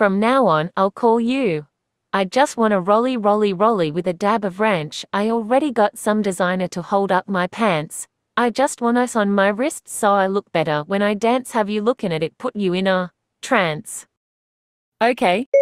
From now on, I'll call you. I just want a rolly rolly rolly with a dab of ranch. I already got some designer to hold up my pants. I just want ice on my wrists so I look better when I dance. Have you looking at it put you in a trance? Okay.